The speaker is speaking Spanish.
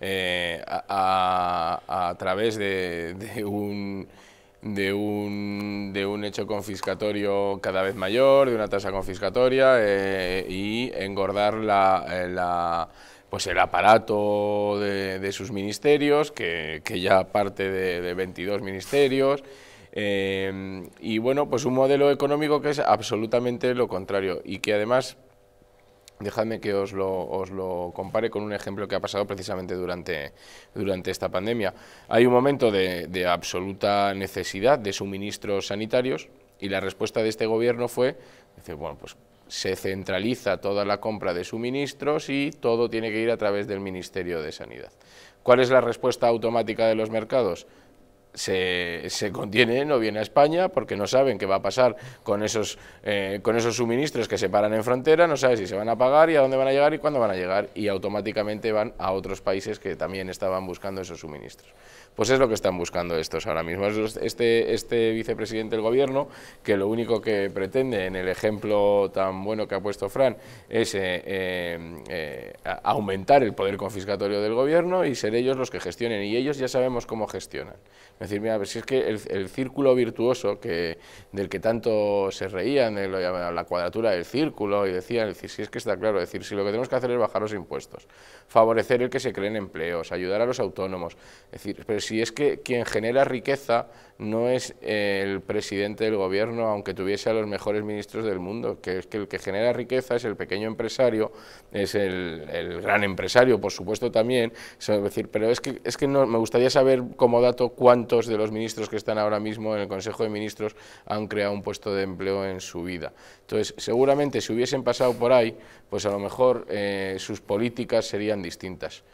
Eh, a, través de, un, de, un, hecho confiscatorio cada vez mayor, de una tasa confiscatoria eh, y engordar eh, la, pues el aparato de, sus ministerios, que, ya parte de, 22 ministerios, y bueno, pues un modelo económico que es absolutamente lo contrario y que además Dejadme que os lo, os lo, compare con un ejemplo que ha pasado precisamente durante, durante esta pandemia. Hay un momento de, absoluta necesidad de suministros sanitarios y la respuesta de este gobierno fue decir, bueno, pues se centraliza toda la compra de suministros y todo tiene que ir a través del Ministerio de Sanidad. ¿Cuál es la respuesta automática de los mercados? se, se, contiene, no viene a España, porque no saben qué va a pasar con esos, eh, con esos suministros que se paran en frontera, no saben si se van a pagar y a dónde van a llegar y cuándo van a llegar, y automáticamente van a otros países que también estaban buscando esos suministros. Pues es lo que están buscando estos ahora mismo. Este, este vicepresidente del gobierno, que lo único que pretende, en el ejemplo tan bueno que ha puesto Fran, es eh, eh, aumentar el poder confiscatorio del gobierno y ser ellos los que gestionen, y ellos ya sabemos cómo gestionan. Es decir, mira, si es que el, círculo virtuoso que, del que tanto se reían, lo la cuadratura del círculo, y decían, si es que está claro, decir, si lo que tenemos que hacer es bajar los impuestos, favorecer el que se creen empleos, ayudar a los autónomos, es decir, pero si es que quien genera riqueza no es el presidente del gobierno, aunque tuviese a los mejores ministros del mundo, que es que el que genera riqueza es el pequeño empresario, es el, gran empresario, por supuesto también, pero es que, es que no, me gustaría saber como dato cuántos de los ministros que están ahora mismo en el Consejo de Ministros han creado un puesto de empleo en su vida. Entonces, seguramente si hubiesen pasado por ahí, pues a lo mejor eh, sus políticas serían distintas.